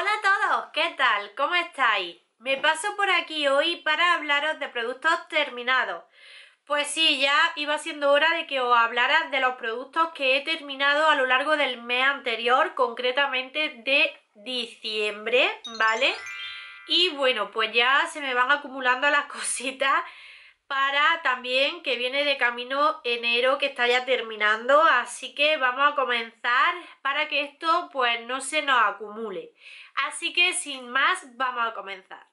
Hola a todos, ¿qué tal? ¿Cómo estáis? Me paso por aquí hoy para hablaros de productos terminados. Pues sí, ya iba siendo hora de que os hablara de los productos que he terminado a lo largo del mes anterior, concretamente de diciembre, ¿vale? Y bueno, pues ya se me van acumulando las cositas para también que viene de camino enero que está ya terminando así que vamos a comenzar para que esto pues no se nos acumule Así que sin más, vamos a comenzar.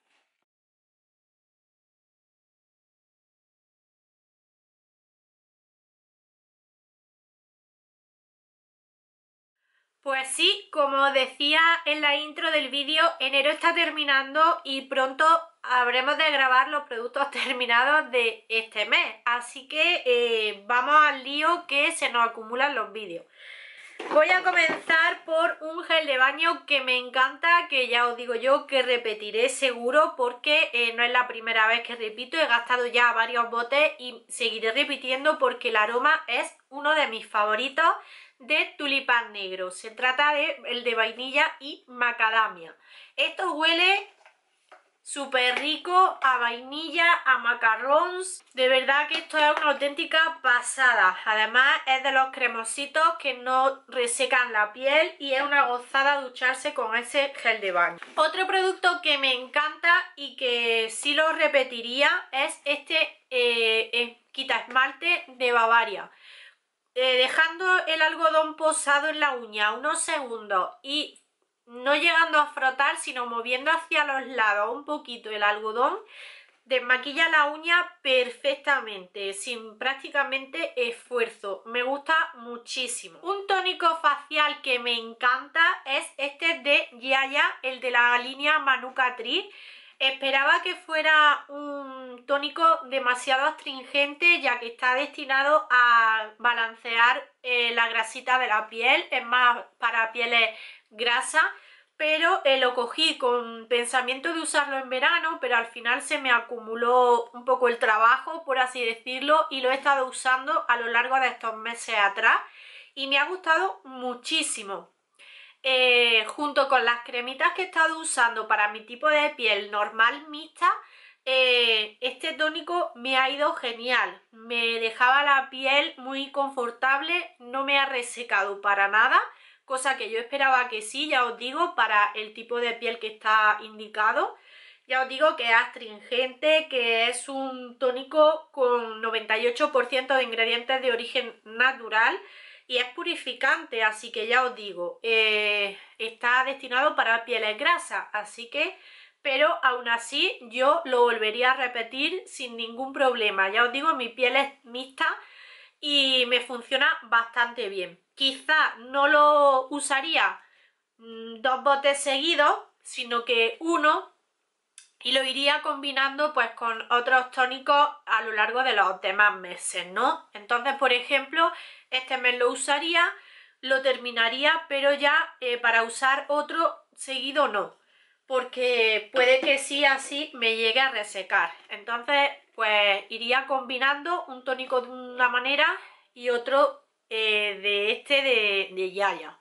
Pues sí, como decía en la intro del vídeo, enero está terminando y pronto habremos de grabar los productos terminados de este mes. Así que eh, vamos al lío que se nos acumulan los vídeos. Voy a comenzar por un gel de baño que me encanta, que ya os digo yo que repetiré seguro porque eh, no es la primera vez que repito, he gastado ya varios botes y seguiré repitiendo porque el aroma es uno de mis favoritos de tulipán negro. Se trata de el de vainilla y macadamia. Esto huele súper rico, a vainilla, a macarrons. De verdad que esto es una auténtica pasada. Además es de los cremositos que no resecan la piel y es una gozada ducharse con ese gel de baño. Otro producto que me encanta y que sí lo repetiría es este eh, quita esmalte de Bavaria. Eh, dejando el algodón posado en la uña unos segundos y no llegando a frotar, sino moviendo hacia los lados un poquito el algodón, desmaquilla la uña perfectamente, sin prácticamente esfuerzo. Me gusta muchísimo. Un tónico facial que me encanta es este de Yaya, el de la línea Manuka Tree. Esperaba que fuera un tónico demasiado astringente ya que está destinado a balancear eh, la grasita de la piel, es más para pieles grasas, pero eh, lo cogí con pensamiento de usarlo en verano, pero al final se me acumuló un poco el trabajo, por así decirlo, y lo he estado usando a lo largo de estos meses atrás y me ha gustado muchísimo. Eh, junto con las cremitas que he estado usando para mi tipo de piel normal mixta, eh, este tónico me ha ido genial. Me dejaba la piel muy confortable, no me ha resecado para nada, cosa que yo esperaba que sí, ya os digo, para el tipo de piel que está indicado. Ya os digo que es astringente, que es un tónico con 98% de ingredientes de origen natural y es purificante, así que ya os digo, eh, está destinado para pieles grasas, así que pero aún así yo lo volvería a repetir sin ningún problema. Ya os digo, mi piel es mixta y me funciona bastante bien. Quizá no lo usaría mm, dos botes seguidos, sino que uno y lo iría combinando pues con otros tónicos a lo largo de los demás meses, ¿no? Entonces, por ejemplo, este mes lo usaría, lo terminaría, pero ya eh, para usar otro seguido no porque puede que sí así me llegue a resecar. Entonces, pues iría combinando un tónico de una manera y otro eh, de este de Yaya.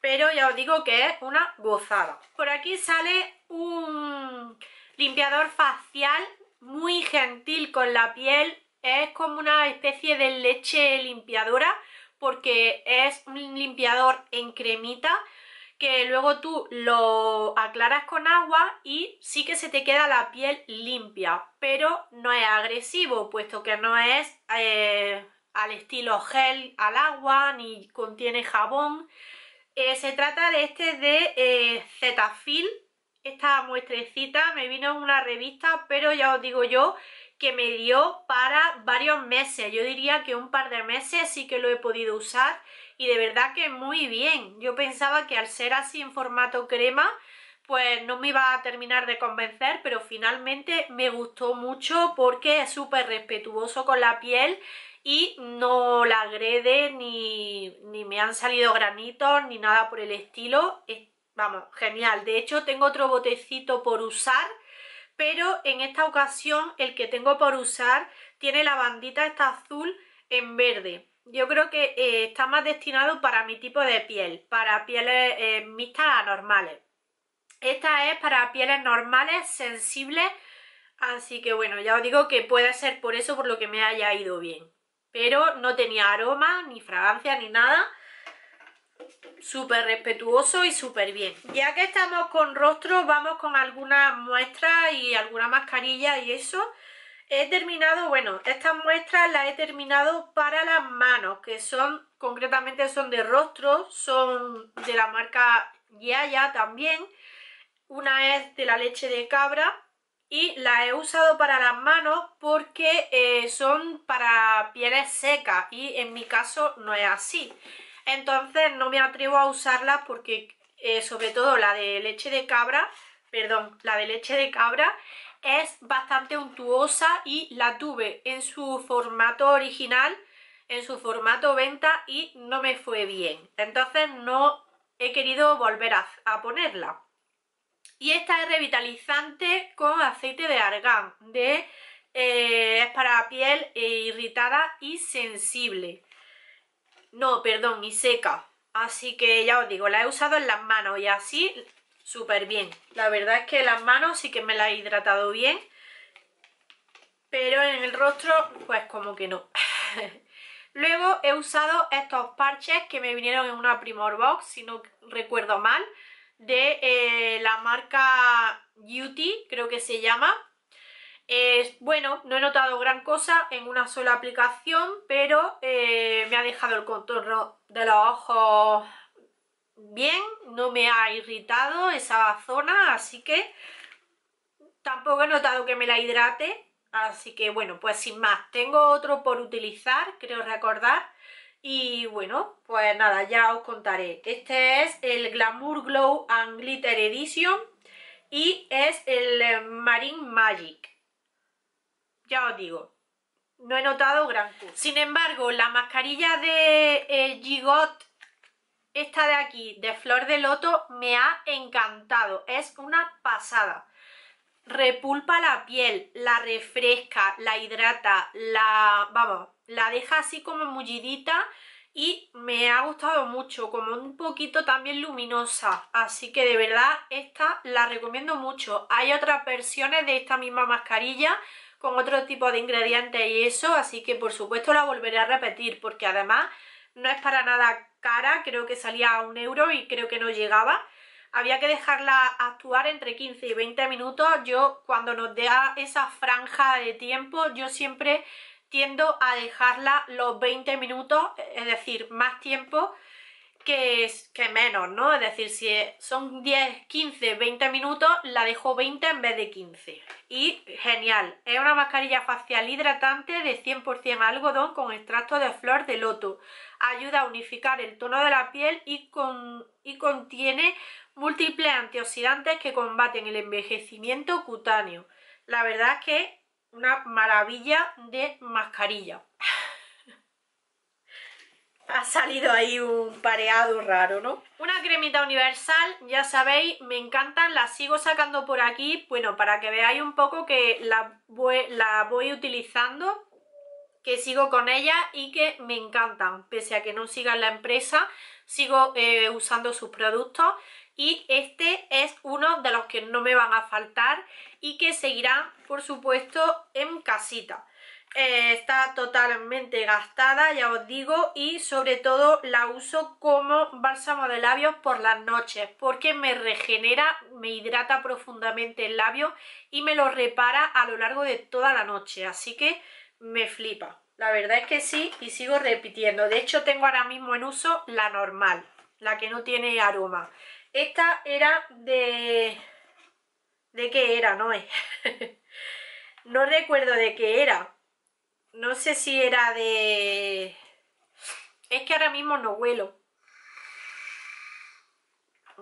Pero ya os digo que es una gozada. Por aquí sale un limpiador facial muy gentil con la piel. Es como una especie de leche limpiadora porque es un limpiador en cremita que luego tú lo aclaras con agua y sí que se te queda la piel limpia, pero no es agresivo, puesto que no es eh, al estilo gel al agua ni contiene jabón. Eh, se trata de este de Zetafil, eh, esta muestrecita me vino en una revista, pero ya os digo yo que me dio para varios meses. Yo diría que un par de meses sí que lo he podido usar y de verdad que muy bien. Yo pensaba que al ser así en formato crema pues no me iba a terminar de convencer, pero finalmente me gustó mucho porque es súper respetuoso con la piel y no la agrede ni, ni me han salido granitos ni nada por el estilo. vamos, genial. De hecho tengo otro botecito por usar pero en esta ocasión el que tengo por usar tiene la bandita esta azul en verde. Yo creo que eh, está más destinado para mi tipo de piel, para pieles eh, mixtas a normales. Esta es para pieles normales, sensibles, así que bueno, ya os digo que puede ser por eso por lo que me haya ido bien. Pero no tenía aroma, ni fragancia, ni nada, súper respetuoso y súper bien. Ya que estamos con rostro, vamos con algunas muestras y alguna mascarilla y eso. He terminado, bueno, estas muestras las he terminado para las manos, que son, concretamente son de rostro, son de la marca Yaya también. Una es de la leche de cabra y la he usado para las manos porque eh, son para pieles secas y en mi caso no es así entonces no me atrevo a usarla porque eh, sobre todo la de leche de cabra perdón, la de leche de cabra es bastante untuosa y la tuve en su formato original en su formato venta y no me fue bien entonces no he querido volver a ponerla y esta es revitalizante con aceite de argán, eh, es para piel eh, irritada y sensible. No, perdón, y seca. Así que ya os digo, la he usado en las manos y así súper bien. La verdad es que las manos sí que me la he hidratado bien, pero en el rostro pues como que no. Luego he usado estos parches que me vinieron en una Primor Box, si no recuerdo mal, de eh, la marca Beauty, creo que se llama. es bueno, no he notado gran cosa en una sola aplicación, pero eh, me ha dejado el contorno de los ojos bien, no me ha irritado esa zona, así que tampoco he notado que me la hidrate, así que bueno, pues sin más, tengo otro por utilizar, creo recordar, y bueno, pues nada, ya os contaré. Este es el Glamour Glow and Glitter Edition y es el eh, Marine Magic. Ya os digo, no he notado gran cosa. Sin embargo, la mascarilla de eh, Gigot, esta de aquí, de Flor de Loto, me ha encantado. Es una pasada. Repulpa la piel, la refresca, la hidrata, la... vamos la deja así como mullidita y me ha gustado mucho, como un poquito también luminosa, así que de verdad esta la recomiendo mucho. Hay otras versiones de esta misma mascarilla con otro tipo de ingredientes y eso, así que por supuesto la volveré a repetir porque además no es para nada cara, creo que salía a un euro y creo que no llegaba había que dejarla actuar entre 15 y 20 minutos. Yo cuando nos da esa franja de tiempo, yo siempre a dejarla los 20 minutos, es decir, más tiempo que, menos, ¿no? Es decir, si son 10, 15, 20 minutos, la dejo 20 en vez de 15. Y genial, es una mascarilla facial hidratante de 100% algodón con extracto de flor de loto. Ayuda a unificar el tono de la piel y, con, y contiene múltiples antioxidantes que combaten el envejecimiento cutáneo. La verdad es que una maravilla de mascarilla. ha salido ahí un pareado raro, ¿no? Una cremita universal, ya sabéis, me encantan, La sigo sacando por aquí, bueno, para que veáis un poco que la voy, la voy utilizando, que sigo con ella y que me encantan, pese a que no sigan la empresa, sigo eh, usando sus productos y este es uno de los que no me van a faltar y que seguirá, por supuesto en casita eh, está totalmente gastada, ya os digo, y sobre todo la uso como bálsamo de labios por las noches, porque me regenera, me hidrata profundamente el labio y me lo repara a lo largo de toda la noche, así que me flipa. La verdad es que sí, y sigo repitiendo. De hecho, tengo ahora mismo en uso la normal, la que no tiene aroma. Esta era de... ¿De qué era, no no recuerdo de qué era. No sé si era de... Es que ahora mismo no huelo.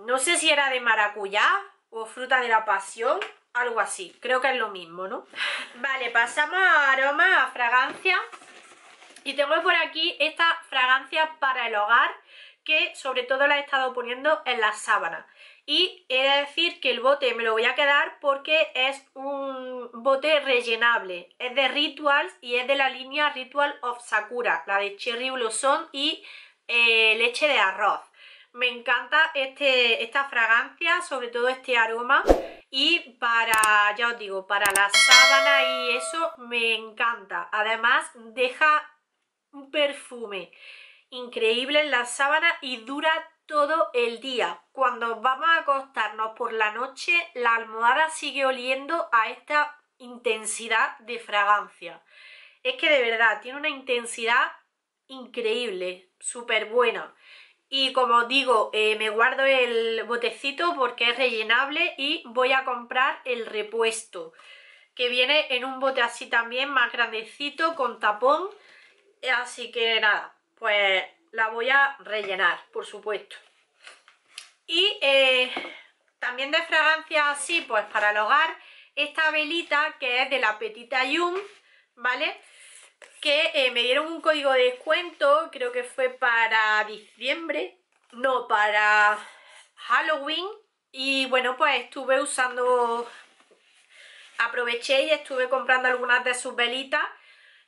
No sé si era de maracuyá o fruta de la pasión, algo así. Creo que es lo mismo, ¿no? Vale, pasamos a aroma, a fragancia. Y tengo por aquí esta fragancia para el hogar que sobre todo la he estado poniendo en la sábana. Y he de decir que el bote me lo voy a quedar porque es un bote rellenable. Es de Rituals y es de la línea Ritual of Sakura, la de Cherry Blossom y eh, leche de arroz. Me encanta este, esta fragancia, sobre todo este aroma. Y para, ya os digo, para la sábana y eso me encanta. Además deja un perfume increíble en la sábana y dura todo el día. Cuando vamos a acostarnos por la noche, la almohada sigue oliendo a esta intensidad de fragancia. Es que de verdad tiene una intensidad increíble, súper buena. Y como digo, eh, me guardo el botecito porque es rellenable y voy a comprar el repuesto, que viene en un bote así también, más grandecito, con tapón. Así que nada, pues la voy a rellenar, por supuesto. Y eh, también de fragancia así, pues para el hogar, esta velita que es de la Petita Yum, ¿vale? Que eh, me dieron un código de descuento, creo que fue para diciembre, no, para Halloween. Y bueno, pues estuve usando, aproveché y estuve comprando algunas de sus velitas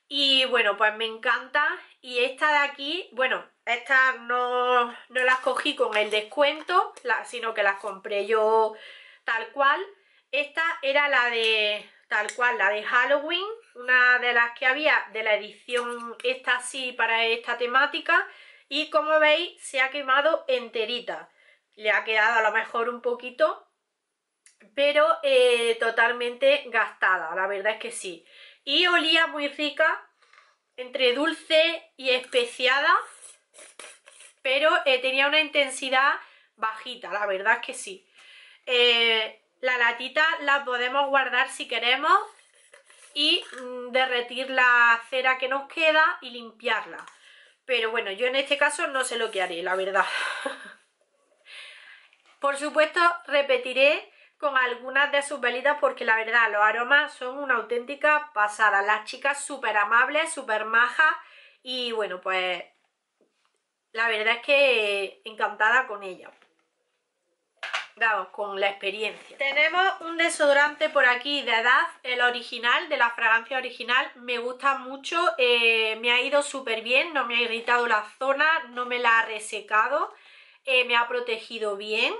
y bueno, pues me encanta. Y esta de aquí, bueno, estas no, no las cogí con el descuento, sino que las compré yo tal cual. Esta era la de, tal cual, la de Halloween, una de las que había de la edición esta sí para esta temática. Y como veis, se ha quemado enterita. Le ha quedado a lo mejor un poquito, pero eh, totalmente gastada, la verdad es que sí y olía muy rica, entre dulce y especiada, pero eh, tenía una intensidad bajita, la verdad es que sí. Eh, la latita la podemos guardar si queremos y mm, derretir la cera que nos queda y limpiarla. Pero bueno, yo en este caso no sé lo que haré, la verdad. Por supuesto, repetiré con algunas de sus velitas porque la verdad los aromas son una auténtica pasada. Las chicas súper amables, súper majas y bueno, pues la verdad es que encantada con ella. Vamos, con la experiencia. Tenemos un desodorante por aquí de edad... el original, de la fragancia original. Me gusta mucho, eh, me ha ido súper bien, no me ha irritado la zona, no me la ha resecado, eh, me ha protegido bien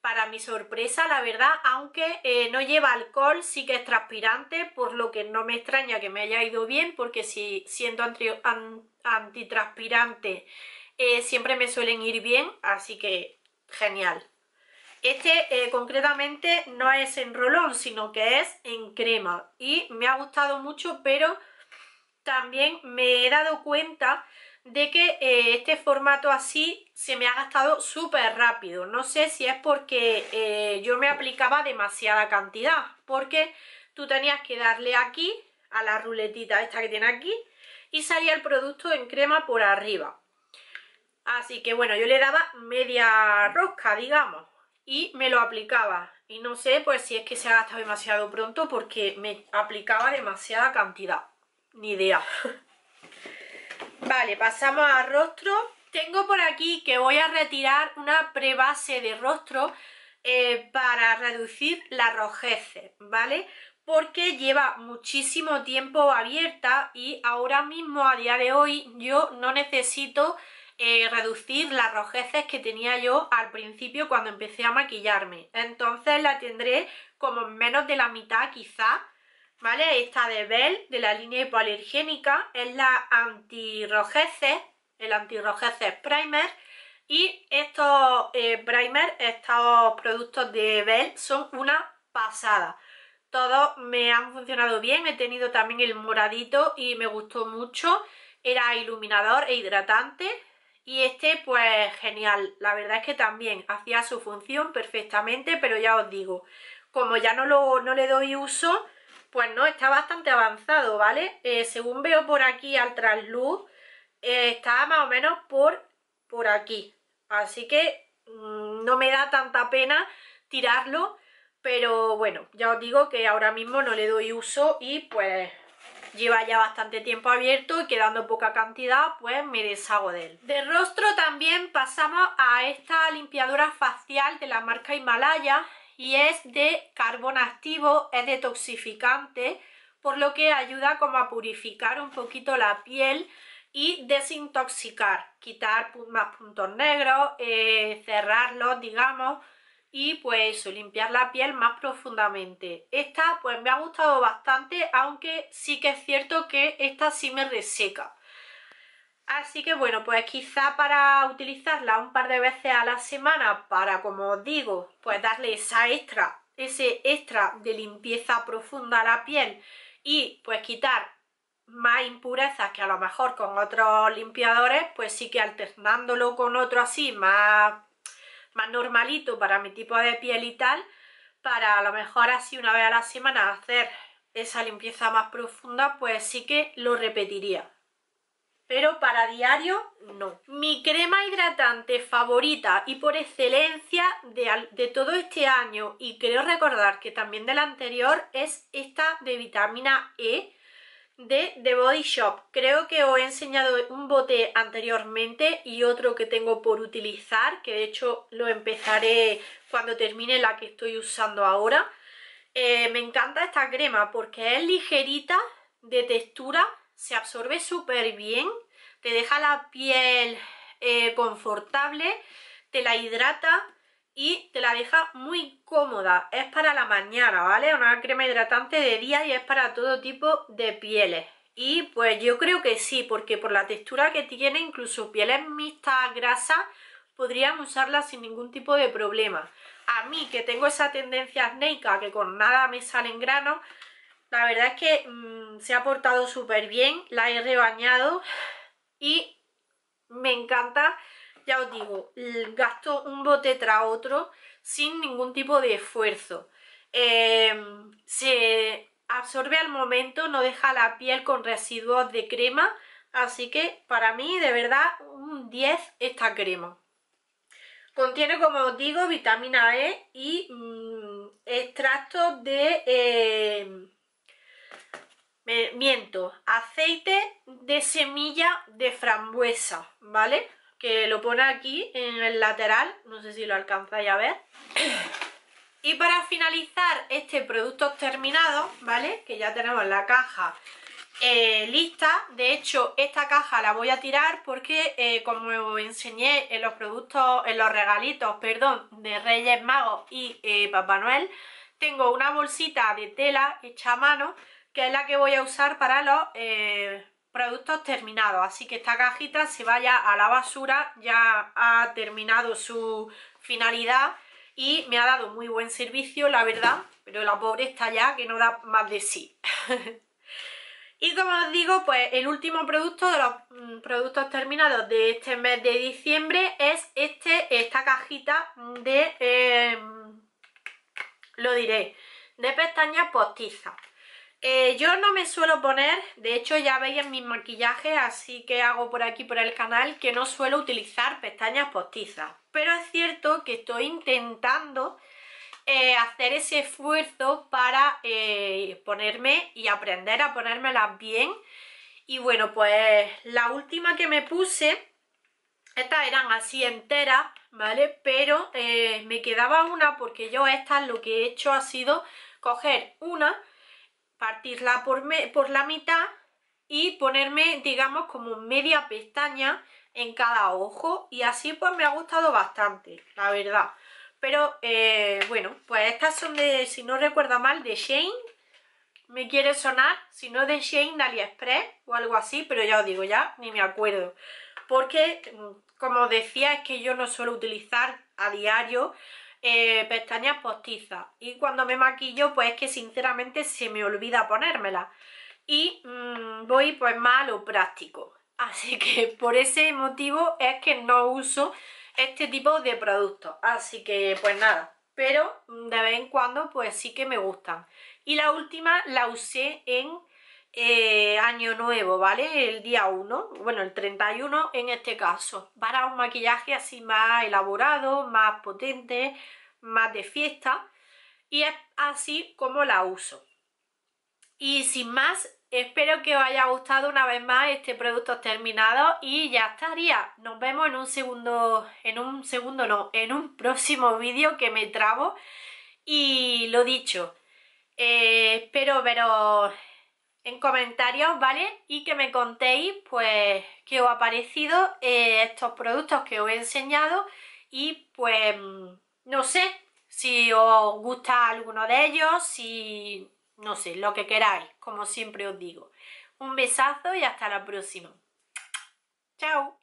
para mi sorpresa, la verdad, aunque eh, no lleva alcohol, sí que es transpirante, por lo que no me extraña que me haya ido bien, porque si siendo antitranspirante eh, siempre me suelen ir bien, así que genial. Este eh, concretamente no es en rolón, sino que es en crema y me ha gustado mucho, pero también me he dado cuenta de que eh, este formato así se me ha gastado súper rápido. No sé si es porque eh, yo me aplicaba demasiada cantidad, porque tú tenías que darle aquí a la ruletita esta que tiene aquí y salía el producto en crema por arriba. Así que bueno, yo le daba media rosca, digamos, y me lo aplicaba. Y no sé pues si es que se ha gastado demasiado pronto porque me aplicaba demasiada cantidad. Ni idea. Vale, pasamos a rostro. Tengo por aquí que voy a retirar una prebase de rostro eh, para reducir la rojeces, ¿vale? Porque lleva muchísimo tiempo abierta y ahora mismo, a día de hoy, yo no necesito eh, reducir las rojeces que tenía yo al principio cuando empecé a maquillarme. Entonces la tendré como menos de la mitad quizá ¿vale? Esta de Bell, de la línea hipoalergénica, es la antirojeces el antirojeces primer, y estos eh, primer, estos productos de Bell son una pasada. Todos me han funcionado bien, he tenido también el moradito y me gustó mucho. Era iluminador e hidratante y este pues genial. La verdad es que también hacía su función perfectamente, pero ya os digo, como ya no le doy uso, pues no, está bastante avanzado, ¿vale? Eh, según veo por aquí al trasluz, eh, está más o menos por, por aquí. Así que mm, no me da tanta pena tirarlo, pero bueno, ya os digo que ahora mismo no le doy uso y pues lleva ya bastante tiempo abierto y quedando poca cantidad, pues me deshago de él. De rostro también pasamos a esta limpiadora facial de la marca Himalaya y es de carbón activo, es detoxificante, por lo que ayuda como a purificar un poquito la piel y desintoxicar, quitar más puntos negros, eh, cerrarlos, digamos, y pues limpiar la piel más profundamente. Esta pues me ha gustado bastante, aunque sí que es cierto que esta sí me reseca. Así que bueno, pues quizá para utilizarla un par de veces a la semana para, como os digo, pues darle esa extra, ese extra de limpieza profunda a la piel y pues quitar más impurezas que a lo mejor con otros limpiadores, pues sí que alternándolo con otro así más, más normalito para mi tipo de piel y tal, para a lo mejor así una vez a la semana hacer esa limpieza más profunda, pues sí que lo repetiría pero para diario no. Mi crema hidratante favorita y por excelencia de, todo este año y creo recordar que también de la anterior es esta de vitamina E de The Body Shop. Creo que os he enseñado un bote anteriormente y otro que tengo por utilizar, que de hecho lo empezaré cuando termine la que estoy usando ahora. Eh, me encanta esta crema porque es ligerita, de textura se absorbe súper bien, te deja la piel eh, confortable, te la hidrata y te la deja muy cómoda. Es para la mañana, ¿vale? Una crema hidratante de día y es para todo tipo de pieles. Y pues yo creo que sí, porque por la textura que tiene, incluso pieles mixtas, grasas, podrían usarla sin ningún tipo de problema. A mí, que tengo esa tendencia acnéica, que con nada me salen granos, la verdad es que mm, se ha portado súper bien, la he rebañado y me encanta, ya os digo, gasto un bote tras otro sin ningún tipo de esfuerzo. Em, se absorbe al momento, no deja la piel con residuos de crema, así que para mí de verdad un 10 esta crema. Contiene, como os digo, vitamina E y mm, extractos de... Em, miento, aceite de semilla de frambuesa, ¿vale? Que lo pone aquí en el lateral, no sé si lo alcanzáis a ver. Y para finalizar este producto terminado, ¿vale? Que ya tenemos la caja eh, lista. De hecho, esta caja la voy a tirar porque, eh, como como enseñé en los productos, en los regalitos, perdón, de Reyes Magos y eh, Papá Noel, tengo una bolsita de tela hecha a mano que es la que voy a usar para los eh, productos terminados. Así que esta cajita se vaya a la basura, ya ha terminado su finalidad y me ha dado muy buen servicio, la verdad, pero la pobre está ya que no da más de sí. y como os digo, pues el último producto de los mm, productos terminados de este mes de diciembre es este, esta cajita de, em, lo diré, de pestañas postizas. Eh, yo no me suelo poner, de hecho ya veis en mis maquillajes, así que hago por aquí por el canal, que no suelo utilizar pestañas postizas. Pero es cierto que estoy intentando eh, hacer ese esfuerzo para eh, ponerme y aprender a ponérmelas bien. Y bueno, pues la última que me puse, estas eran así enteras, ¿vale? Pero me quedaba una porque yo estas lo que he hecho ha sido coger una partirla por, por la mitad y ponerme, digamos, como media pestaña en cada ojo y así pues me ha gustado bastante, la verdad. Pero eh, bueno, pues estas son de, si no recuerdo mal, de Shane. Me quiere sonar, si no de Shane, de AliExpress o algo así, pero ya os digo, ya ni me acuerdo. Porque, mm, como decía, es que yo no suelo utilizar a diario eh, pestañas postizas. Y cuando me maquillo, pues es que sinceramente se me olvida ponérmela Y mm, voy pues más a práctico. Así que por ese motivo es que no uso este tipo de productos. Así que pues nada. Pero mm, de vez en cuando pues sí que me gustan. Y la última la usé en eh, año nuevo, ¿vale? El día 1, bueno, el 31 en este caso. Para un maquillaje así más elaborado, más potente, más de fiesta. Y es así como la uso. Y sin más, espero que os haya gustado una vez más este producto terminado y ya estaría. Nos vemos en un segundo, en un segundo no, en un próximo vídeo que me trabo. Y lo dicho, eh, espero veros en comentarios, ¿vale? Y que me contéis, pues, qué os ha parecido eh, estos productos que os he enseñado y, pues, no sé si os gusta alguno de ellos, si, no sé, lo que queráis, como siempre os digo. Un besazo y hasta la próxima. ¡Chao!